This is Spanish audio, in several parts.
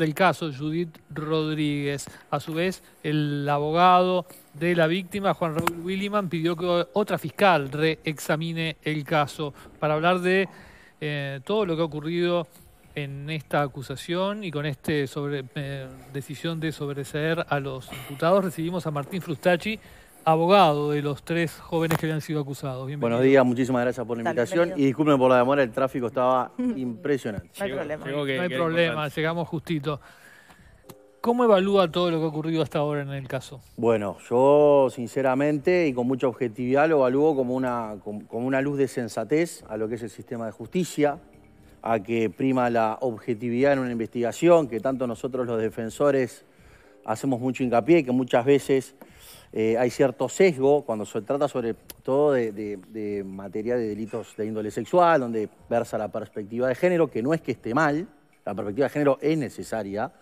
del caso, Judith Rodríguez. A su vez, el abogado de la víctima, Juan Raúl Williman, pidió que otra fiscal reexamine el caso para hablar de eh, todo lo que ha ocurrido en esta acusación y con esta sobre eh, decisión de sobreseer a los imputados. Recibimos a Martín Frustachi abogado de los tres jóvenes que habían sido acusados. Buenos días, muchísimas gracias por la invitación y disculpen por la demora, el tráfico estaba impresionante. no hay problema. llegamos justito. ¿Cómo evalúa todo lo que ha ocurrido hasta ahora en el caso? Bueno, yo sinceramente y con mucha objetividad lo evalúo como una, como una luz de sensatez a lo que es el sistema de justicia, a que prima la objetividad en una investigación, que tanto nosotros los defensores hacemos mucho hincapié, y que muchas veces eh, hay cierto sesgo cuando se trata sobre todo de, materia de delitos de índole sexual, donde versa la perspectiva de género, que no es que esté mal, la perspectiva de género es necesaria,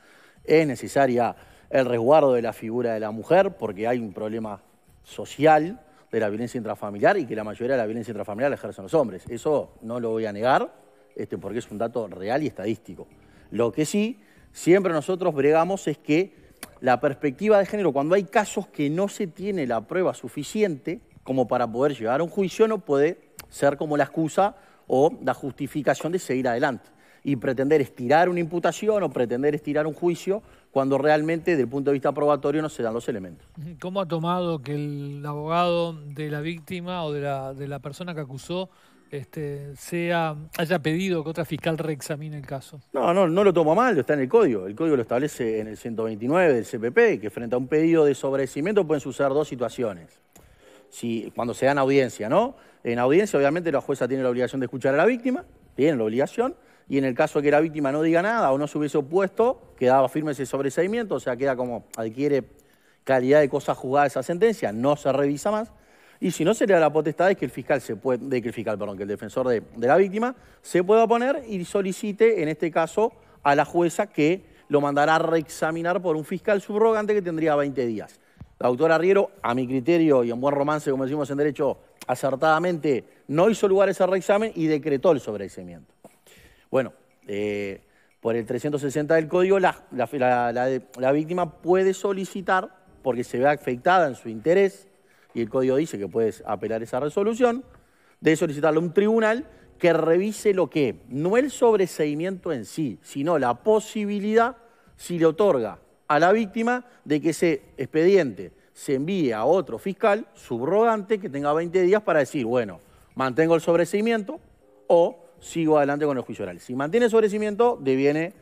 es necesaria el resguardo de la figura de la mujer, porque hay un problema social de la violencia intrafamiliar y que la mayoría de la violencia intrafamiliar la ejercen los hombres. Eso no lo voy a negar, este, porque es un dato real y estadístico. Lo que sí, siempre nosotros bregamos es que la perspectiva de género, cuando hay casos que no se tiene la prueba suficiente como para poder llegar a un juicio, no puede ser como la excusa o la justificación de seguir adelante y pretender estirar una imputación o pretender estirar un juicio cuando realmente desde el punto de vista probatorio no se dan los elementos. ¿Cómo ha tomado que el abogado de la víctima o de la, de la persona que acusó este, sea, haya pedido que otra fiscal reexamine el caso. No, no, no lo tomo mal, está en el código. El código lo establece en el 129 del CPP, que frente a un pedido de sobrecimiento pueden suceder dos situaciones. Si, cuando se dan audiencia, ¿no? En audiencia, obviamente, la jueza tiene la obligación de escuchar a la víctima, tiene la obligación, y en el caso de que la víctima no diga nada o no se hubiese opuesto, quedaba firme ese sobreseimiento, o sea, queda como, adquiere calidad de cosa juzgada esa sentencia, no se revisa más. Y si no, sería la potestad es que el fiscal, se puede, de que el fiscal, perdón, que el defensor de, la víctima se pueda poner y solicite, en este caso, a la jueza que lo mandará a reexaminar por un fiscal subrogante que tendría 20 días. La doctora Riero, a mi criterio y en buen romance, como decimos en derecho, acertadamente, no hizo lugar a ese reexamen y decretó el sobreexamiento. Bueno, eh, por el 360 del código, la, la, la víctima puede solicitar, porque se ve afectada en su interés, y el código dice que puedes apelar esa resolución, de solicitarle a un tribunal que revise lo que, no el sobreseimiento en sí, sino la posibilidad, si le otorga a la víctima, de que ese expediente se envíe a otro fiscal subrogante que tenga 20 días para decir, bueno, mantengo el sobreseimiento o sigo adelante con el juicio oral. Si mantiene el sobreseimiento, deviene...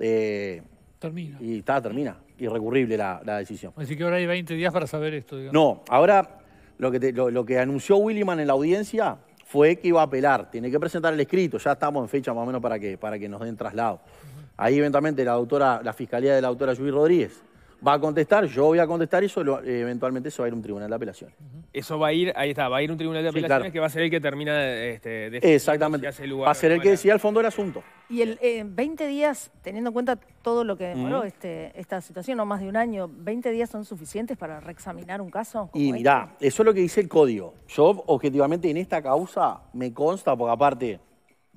Eh, termina. Y está, termina. Irrecurrible la, la decisión. Así que ahora hay 20 días para saber esto. Digamos. No, ahora lo que, anunció Williman en la audiencia fue que iba a apelar, tiene que presentar el escrito, ya estamos en fecha más o menos para que, para que nos den traslado. Ahí eventualmente la doctora, la fiscalía de la autora Judy Rodríguez va a contestar, yo voy a contestar y eso eh, eventualmente se va a ir a un tribunal de apelaciones. Eso va a ir, ahí está, va a ir un tribunal de apelaciones que va a ser el que termina este, de Exactamente, va a ser el que decida el fondo del asunto. Y el 20 eh, días, teniendo en cuenta todo lo que demoró este, esta situación, no más de un año, ¿20 días son suficientes para reexaminar un caso? Y mirá, eso es lo que dice el código. Yo, objetivamente, en esta causa me consta, porque aparte,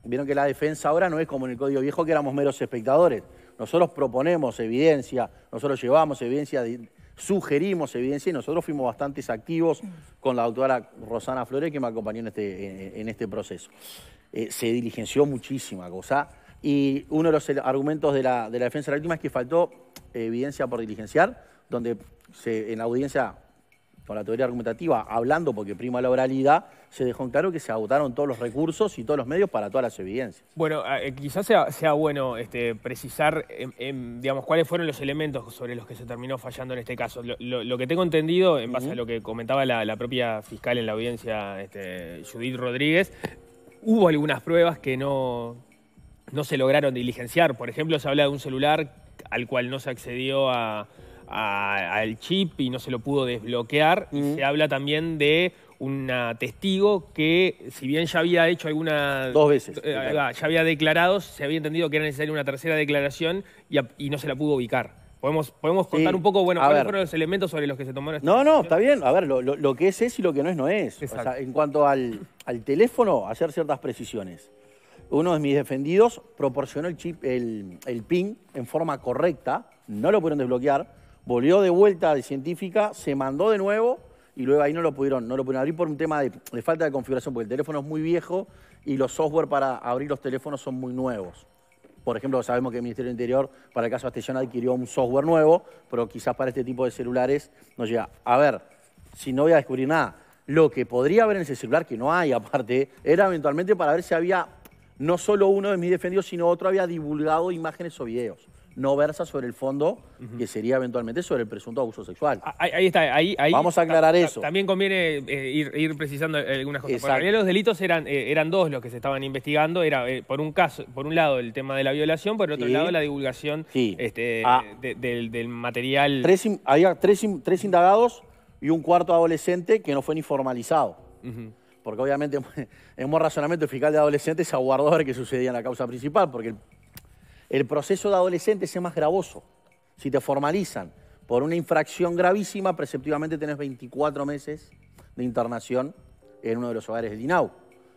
vieron que la defensa ahora no es como en el código viejo que éramos meros espectadores nosotros proponemos evidencia, nosotros llevamos evidencia, sugerimos evidencia y nosotros fuimos bastante activos con la doctora Rosana Flores que me acompañó en este, en este proceso. Eh, se diligenció muchísima cosa y uno de los argumentos de la, de la defensa de la víctima es que faltó evidencia por diligenciar, donde se, en la audiencia con la teoría argumentativa, hablando porque prima la oralidad, se dejó en claro que se agotaron todos los recursos y todos los medios para todas las evidencias. Bueno, ah, eh, quizás sea, bueno este, precisar, digamos, cuáles fueron los elementos sobre los que se terminó fallando en este caso. Lo, que tengo entendido, en base a lo que comentaba la, propia fiscal en la audiencia, este, Judith Rodríguez, hubo algunas pruebas que no, no se lograron diligenciar. Por ejemplo, se habla de un celular al cual no se accedió a al chip y no se lo pudo desbloquear. Y se habla también de un testigo que, si bien ya había hecho alguna... Dos veces. Eh, ah, ya había declarado, se había entendido que era necesaria una tercera declaración y, no se la pudo ubicar. Podemos, podemos contar un poco, bueno, cuáles fueron los elementos sobre los que se tomaron No, no, está bien. A ver, lo, que es es y lo que no es, no es. en cuanto al, teléfono, hacer ciertas precisiones. Uno de mis defendidos proporcionó el chip, el, el PIN en forma correcta, no lo pudieron desbloquear, volvió de vuelta de científica, se mandó de nuevo y luego ahí no lo pudieron, no lo pudieron abrir por un tema de, falta de configuración, porque el teléfono es muy viejo y los software para abrir los teléfonos son muy nuevos. Por ejemplo, sabemos que el Ministerio del Interior, para el caso Castellana, adquirió un software nuevo, pero quizás para este tipo de celulares no llega. A ver, si no voy a descubrir nada, lo que podría haber en ese celular, que no hay aparte, era eventualmente para ver si había no solo uno de mis defendidos, sino otro había divulgado imágenes o videos no versa sobre el fondo que sería eventualmente sobre el presunto abuso sexual. Ah, ahí, está, ahí, Vamos a aclarar eso. También conviene eh, ir, precisando algunas cosas. los delitos eran, eh, eran dos los que se estaban investigando, era eh, por un caso, por un lado el tema de la violación, por el otro lado la divulgación este, ah. del, material. había tres, indagados y un cuarto adolescente que no fue ni formalizado. porque obviamente en un razonamiento el fiscal de adolescentes aguardó a ver qué sucedía en la causa principal, porque el el proceso de adolescentes es más gravoso. Si te formalizan por una infracción gravísima, preceptivamente tenés 24 meses de internación en uno de los hogares del INAU,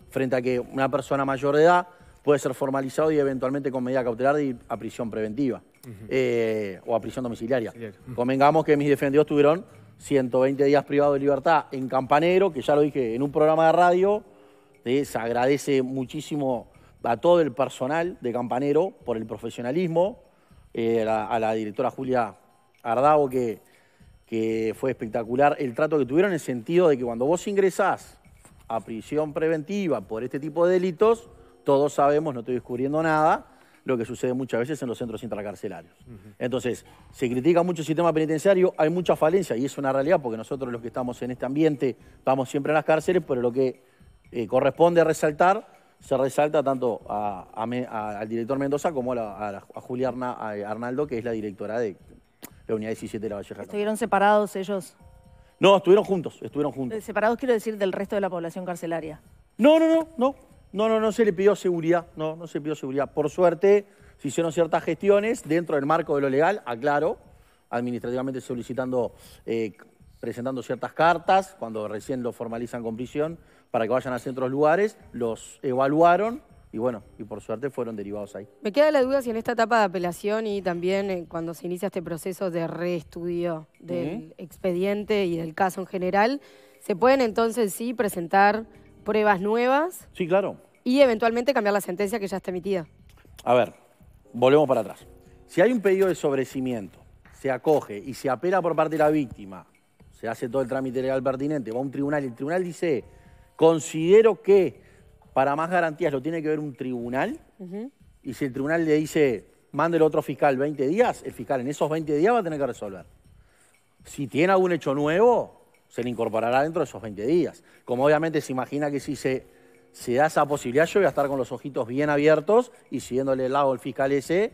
frente a que una persona mayor de edad puede ser formalizado y eventualmente con medida cautelar de ir a prisión preventiva eh, o a prisión domiciliaria. Convengamos que mis defendidos tuvieron 120 días privados de libertad en Campanero, que ya lo dije en un programa de radio, eh, se agradece muchísimo a todo el personal de Campanero por el profesionalismo, eh, a, la directora Julia Ardavo, que, que fue espectacular el trato que tuvieron en el sentido de que cuando vos ingresás a prisión preventiva por este tipo de delitos, todos sabemos, no estoy descubriendo nada, lo que sucede muchas veces en los centros intracarcelarios. Entonces, se critica mucho el sistema penitenciario, hay mucha falencia y es una realidad porque nosotros los que estamos en este ambiente vamos siempre a las cárceles, pero lo que eh, corresponde resaltar se resalta tanto al director Mendoza como a, Julia Arnaldo, que es la directora de la unidad 17 de la Valleja. ¿Estuvieron separados ellos? No, estuvieron juntos, estuvieron juntos. Eh, separados quiero decir del resto de la población carcelaria. No, no, no, no. No, no, no se le pidió seguridad, no, no se le pidió seguridad. Por suerte, se hicieron ciertas gestiones dentro del marco de lo legal, aclaro, administrativamente solicitando eh, presentando ciertas cartas, cuando recién lo formalizan con prisión, para que vayan a ciertos lugares, los evaluaron y bueno, y por suerte fueron derivados ahí. Me queda la duda si en esta etapa de apelación y también eh, cuando se inicia este proceso de reestudio del expediente y del caso en general, ¿se pueden entonces sí presentar pruebas nuevas? Sí, claro. Y eventualmente cambiar la sentencia que ya está emitida. A ver, volvemos para atrás. Si hay un pedido de sobrecimiento, se acoge y se apela por parte de la víctima se hace todo el trámite legal pertinente, va a un tribunal y el tribunal dice, considero que para más garantías lo tiene que ver un tribunal, y si el tribunal le dice, el otro fiscal 20 días, el fiscal en esos 20 días va a tener que resolver. Si tiene algún hecho nuevo, se le incorporará dentro de esos 20 días. Como obviamente se imagina que si se, se da esa posibilidad, yo voy a estar con los ojitos bien abiertos y siguiéndole el lado el fiscal ese,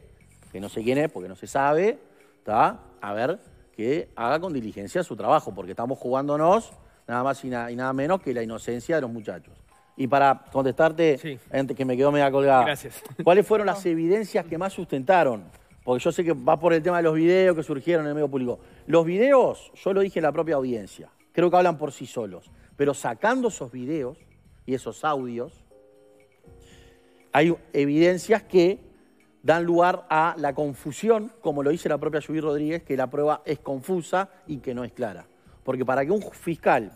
que no sé quién es porque no se sabe, ¿está? A ver que haga con diligencia su trabajo, porque estamos jugándonos nada más y, nada menos que la inocencia de los muchachos. Y para contestarte, que me quedó media colgada, ¿cuáles fueron las evidencias que más sustentaron? Porque yo sé que va por el tema de los videos que surgieron en el medio público. Los videos, yo lo dije en la propia audiencia, creo que hablan por sí solos, pero sacando esos videos y esos audios, hay evidencias que dan lugar a la confusión, como lo dice la propia Yubí Rodríguez, que la prueba es confusa y que no es clara. Porque para que un fiscal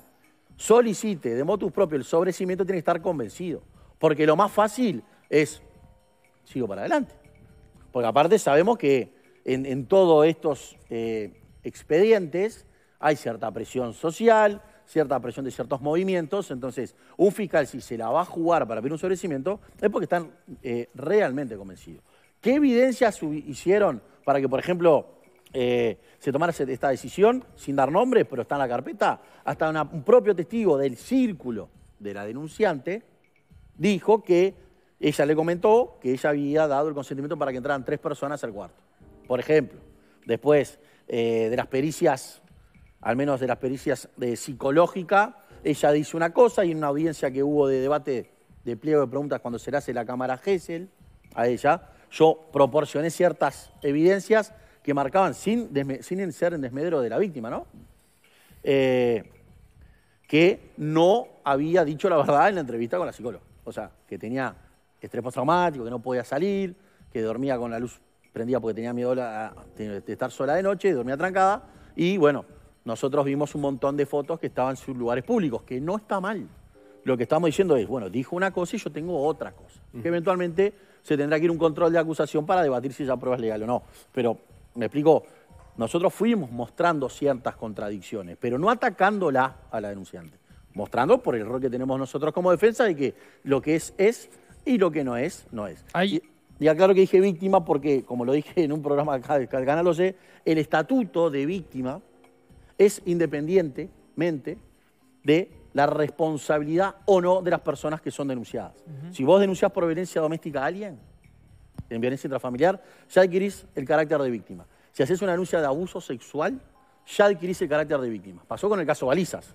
solicite de motus propio el sobrecimiento tiene que estar convencido. Porque lo más fácil es, sigo para adelante. Porque aparte sabemos que en, todos estos eh, expedientes hay cierta presión social, cierta presión de ciertos movimientos. Entonces, un fiscal si se la va a jugar para pedir un sobrecimiento es porque están eh, realmente convencidos. ¿Qué evidencias hicieron para que, por ejemplo, eh, se tomara esta decisión sin dar nombres, pero está en la carpeta? Hasta un propio testigo del círculo de la denunciante dijo que ella le comentó que ella había dado el consentimiento para que entraran tres personas al cuarto, por ejemplo. Después eh, de las pericias, al menos de las pericias de eh, psicológica, ella dice una cosa y en una audiencia que hubo de debate de pliego de preguntas cuando se le hace la cámara Gesell a ella, yo proporcioné ciertas evidencias que marcaban, sin, sin ser en desmedro de la víctima, ¿no? Eh, que no había dicho la verdad en la entrevista con la psicóloga. O sea, que tenía estrés postraumático, que no podía salir, que dormía con la luz prendida porque tenía miedo de estar sola de noche, dormía trancada. Y bueno, nosotros vimos un montón de fotos que estaban en lugares públicos, que no está mal. Lo que estamos diciendo es, bueno, dijo una cosa y yo tengo otra cosa. Que eventualmente se tendrá que ir un control de acusación para debatir si esa prueba es legal o no. Pero, me explico, nosotros fuimos mostrando ciertas contradicciones, pero no atacándola a la denunciante. Mostrando por el error que tenemos nosotros como defensa de que lo que es, es y lo que no es, no es. Y, y aclaro que dije víctima porque, como lo dije en un programa acá del canal, lo sé, el estatuto de víctima es independientemente de la responsabilidad o no de las personas que son denunciadas. Si vos denunciás por violencia doméstica a alguien, en violencia intrafamiliar, ya adquirís el carácter de víctima. Si haces una denuncia de abuso sexual, ya adquirís el carácter de víctima. Pasó con el caso Balizas.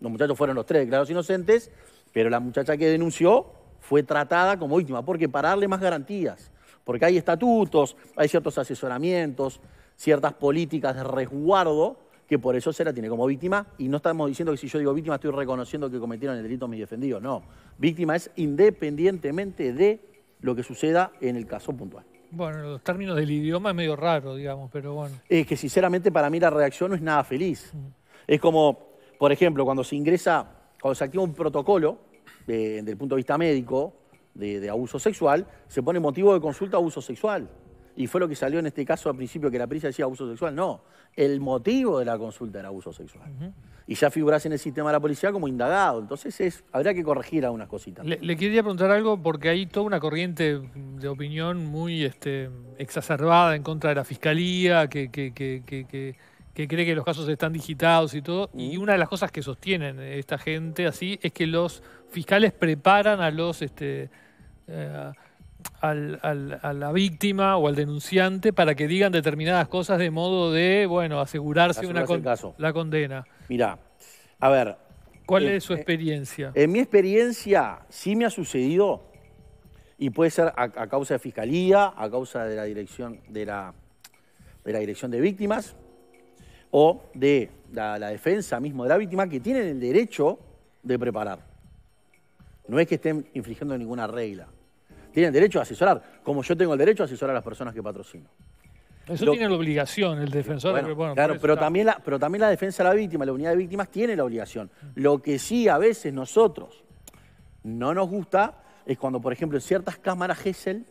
Los muchachos fueron los tres declarados inocentes, pero la muchacha que denunció fue tratada como víctima, porque para darle más garantías, porque hay estatutos, hay ciertos asesoramientos, ciertas políticas de resguardo que por eso se la tiene como víctima. Y no estamos diciendo que si yo digo víctima estoy reconociendo que cometieron el delito mis defendidos. No, víctima es independientemente de lo que suceda en el caso puntual. Bueno, los términos del idioma es medio raro, digamos, pero bueno. Es que sinceramente para mí la reacción no es nada feliz. Es como, por ejemplo, cuando se ingresa, cuando se activa un protocolo, eh, desde el punto de vista médico, de, de abuso sexual, se pone motivo de consulta abuso sexual y fue lo que salió en este caso al principio que la prisa decía abuso sexual. No, el motivo de la consulta era abuso sexual. Y ya figurase en el sistema de la policía como indagado. Entonces es, habría que corregir algunas cositas. Le, quería preguntar algo porque hay toda una corriente de opinión muy este, exacerbada en contra de la fiscalía, que, que, cree que los casos están digitados y todo. Y una de las cosas que sostienen esta gente así es que los fiscales preparan a los este, eh, a la víctima o al denunciante para que digan determinadas cosas de modo de, bueno, asegurarse, una la condena. Mirá, a ver. ¿Cuál eh, es su eh, experiencia? En, mi experiencia sí me ha sucedido, y puede ser a, causa de fiscalía, a causa de la dirección de la, de la dirección de víctimas, o de la, la defensa mismo de la víctima, que tienen el derecho de preparar. No es que estén infringiendo ninguna regla tienen derecho a asesorar, como yo tengo el derecho a asesorar a las personas que patrocino. Eso tiene la obligación, el defensor. claro, pero también, la, pero también la defensa de la víctima, la unidad de víctimas tiene la obligación. Lo que sí a veces nosotros no nos gusta es cuando, por ejemplo, en ciertas cámaras GESEL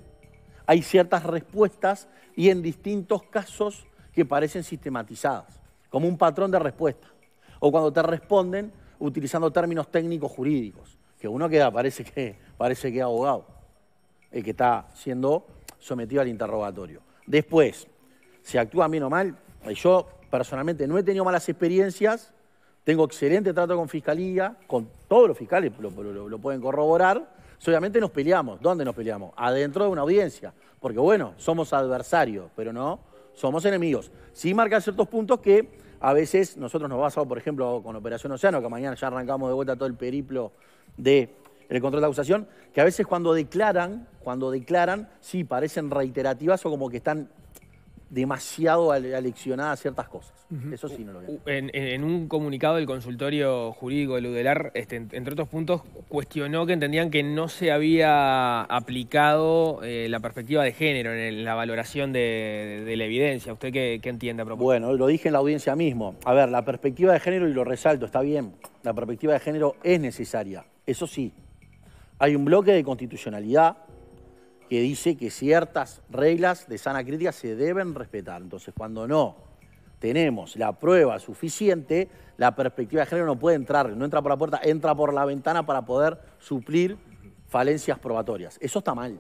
hay ciertas respuestas y en distintos casos que parecen sistematizadas, como un patrón de respuesta. O cuando te responden utilizando términos técnicos jurídicos, que uno queda, parece que, parece que abogado el que está siendo sometido al interrogatorio. Después, si actúa bien o mal, eh, yo personalmente no he tenido malas experiencias, tengo excelente trato con fiscalía, con todos los fiscales lo, pueden corroborar. Obviamente nos peleamos. ¿Dónde nos peleamos? Adentro de una audiencia. Porque bueno, somos adversarios, pero no somos enemigos. Sí marca ciertos puntos que a veces nosotros nos basamos, por ejemplo, con Operación Océano, que mañana ya arrancamos de vuelta todo el periplo de el control de la acusación, que a veces cuando declaran, cuando declaran, sí, parecen reiterativas o como que están demasiado aleccionadas ciertas cosas. Eso sí no lo veo. En, un comunicado del consultorio jurídico de Ludelar, este, entre otros puntos, cuestionó que entendían que no se había aplicado eh, la perspectiva de género en, la valoración de, la evidencia. ¿Usted qué, qué entiende a propósito? Bueno, lo dije en la audiencia mismo. A ver, la perspectiva de género, y lo resalto, está bien, la perspectiva de género es necesaria, eso sí, hay un bloque de constitucionalidad que dice que ciertas reglas de sana crítica se deben respetar. Entonces, cuando no tenemos la prueba suficiente, la perspectiva de género no puede entrar, no entra por la puerta, entra por la ventana para poder suplir falencias probatorias. Eso está mal.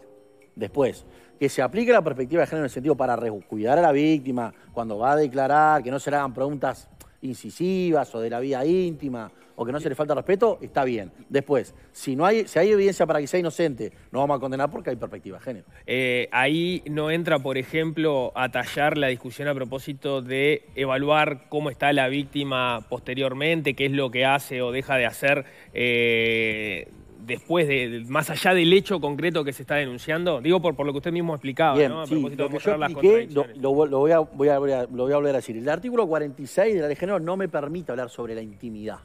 Después, que se aplique la perspectiva de género en el sentido para cuidar a la víctima cuando va a declarar, que no se le hagan preguntas incisivas o de la vida íntima, o que no se le falta respeto, está bien. Después, si no hay, si hay evidencia para que sea inocente, no vamos a condenar porque hay perspectiva género. Eh, ahí no entra, por ejemplo, a tallar la discusión a propósito de evaluar cómo está la víctima posteriormente, qué es lo que hace o deja de hacer eh, después, de, más allá del hecho concreto que se está denunciando? Digo por, lo que usted mismo explicaba, Bien, ¿no? A propósito de las lo, lo, voy a, volver a decir. El artículo 46 de la ley de género no me permite hablar sobre la intimidad.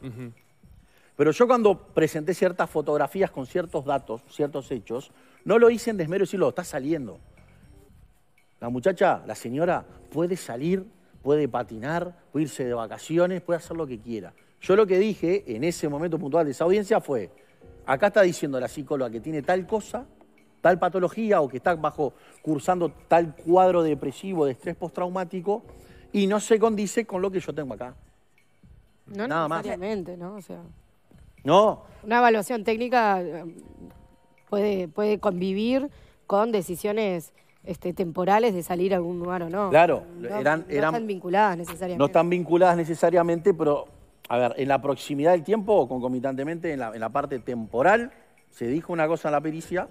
Pero yo cuando presenté ciertas fotografías con ciertos datos, ciertos hechos, no lo hice en desmero y lo está saliendo. La muchacha, la señora, puede salir, puede patinar, puede irse de vacaciones, puede hacer lo que quiera. Yo lo que dije en ese momento puntual de esa audiencia fue, acá está diciendo la psicóloga que tiene tal cosa, tal patología o que está bajo cursando tal cuadro depresivo de estrés postraumático y no se condice con lo que yo tengo acá. No Nada necesariamente, más. ¿no? no. Una evaluación técnica eh, puede, puede convivir con decisiones este, temporales de salir a algún lugar o no. Claro, no, eran, están vinculadas necesariamente. No están vinculadas necesariamente, pero a ver, en la proximidad del tiempo, concomitantemente, en la, en la parte temporal, se dijo una cosa en la pericia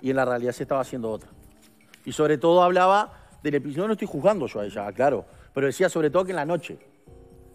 y en la realidad se estaba haciendo otra. Y sobre todo hablaba del episodio, no estoy juzgando yo a ella, claro, pero decía sobre todo que en la noche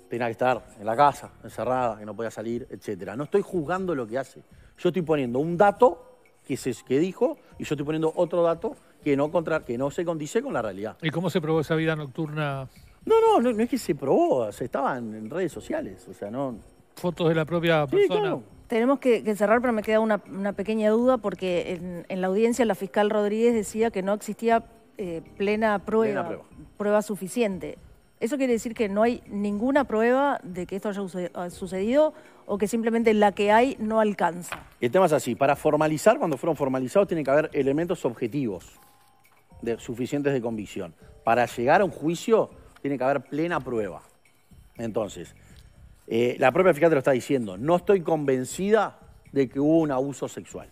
tenía que estar en la casa, encerrada, que no podía salir, etc. No estoy juzgando lo que hace. Yo estoy poniendo un dato que, se, que dijo y yo estoy poniendo otro dato que no, contra, que no se condice con la realidad. ¿Y cómo se probó esa vida nocturna no, no, no, es que se probó, o estaban en redes sociales, o sea, no... Fotos de la propia persona. Tenemos que, cerrar, pero me queda una, pequeña duda porque en, la audiencia la fiscal Rodríguez decía que no existía eh, plena, prueba, prueba, suficiente. ¿Eso quiere decir que no hay ninguna prueba de que esto haya sucedido o que simplemente la que hay no alcanza? El tema es así, para formalizar, cuando fueron formalizados, tiene que haber elementos objetivos suficientes de convicción. Para llegar a un juicio tiene que haber plena prueba. Entonces, eh, la propia fiscal te lo está diciendo, no estoy convencida de que hubo un abuso sexual.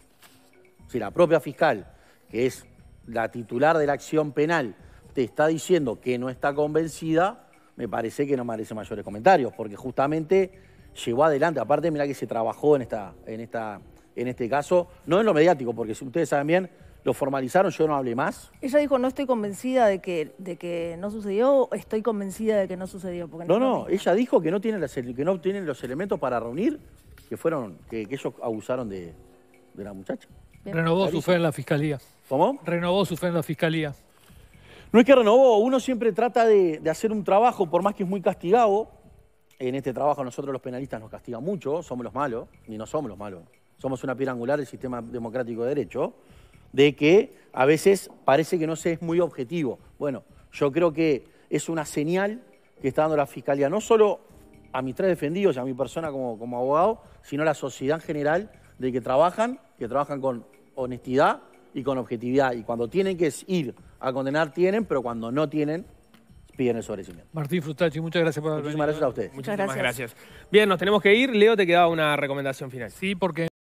Si la propia fiscal, que es la titular de la acción penal, te está diciendo que no está convencida, me parece que no merece mayores comentarios, porque justamente llevó adelante, aparte mira que se trabajó en, esta, en, esta, en este caso, no en lo mediático, porque si ustedes saben bien, ¿Lo formalizaron? ¿Yo no hablé más? Ella dijo, no estoy convencida de que, no sucedió, estoy convencida de que no sucedió. Porque no, no, ella dijo que no, que no tienen los elementos para reunir, que fueron que, ellos abusaron de, la muchacha. Renovó su fe en la fiscalía. ¿Cómo? Renovó su fe en la fiscalía. No es que renovó, uno siempre trata de, hacer un trabajo, por más que es muy castigado, en este trabajo nosotros los penalistas nos castigan mucho, somos los malos, ni no somos los malos, somos una piedra angular del sistema democrático de derecho, de que a veces parece que no se es muy objetivo. Bueno, yo creo que es una señal que está dando la Fiscalía, no solo a mis tres defendidos y a mi persona como, como abogado, sino a la sociedad en general, de que trabajan, que trabajan con honestidad y con objetividad. Y cuando tienen que ir a condenar, tienen, pero cuando no tienen, piden el sobrecimiento. Martín Frustachi, muchas gracias por haber Muchísimas gracias a ustedes. Muchas gracias. Bien, nos tenemos que ir. Leo, te quedaba una recomendación final. Sí, porque...